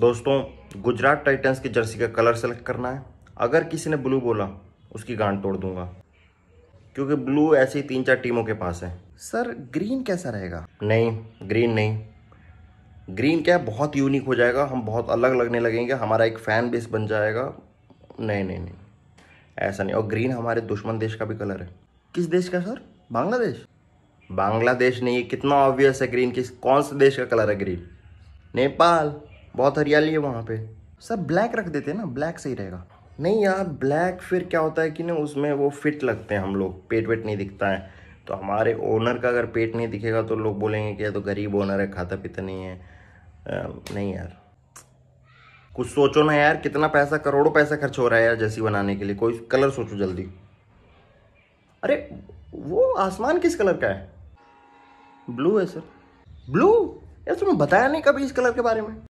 दोस्तों गुजरात टाइटंस की जर्सी का कलर सेलेक्ट करना है अगर किसी ने ब्लू बोला उसकी गांड तोड़ दूंगा क्योंकि ब्लू ऐसे ही तीन चार टीमों के पास है सर ग्रीन कैसा रहेगा नहीं ग्रीन नहीं ग्रीन क्या है बहुत यूनिक हो जाएगा हम बहुत अलग लगने लगेंगे हमारा एक फ़ैन बेस बन जाएगा नहीं नहीं नहीं ऐसा नहीं और ग्रीन हमारे दुश्मन देश का भी कलर है किस देश का सर बांग्लादेश बांग्लादेश नहीं कितना ऑब्वियस है ग्रीन किस कौन से देश का कलर है ग्रीन नेपाल बहुत हरियाली है वहाँ पे सर ब्लैक रख देते हैं ना ब्लैक सही रहेगा नहीं यार ब्लैक फिर क्या होता है कि ना उसमें वो फिट लगते हैं हम लोग पेट वेट नहीं दिखता है तो हमारे ओनर का अगर पेट नहीं दिखेगा तो लोग बोलेंगे कि तो गरीब ओनर है खाता पीता नहीं है आ, नहीं यार कुछ सोचो ना यार कितना पैसा करोड़ों पैसा खर्च हो रहा है यार जैसी बनाने के लिए कोई कलर सोचो जल्दी अरे वो आसमान किस कलर का है ब्लू है सर ब्लू यार तुम्हें बताया नहीं कभी इस कलर के बारे में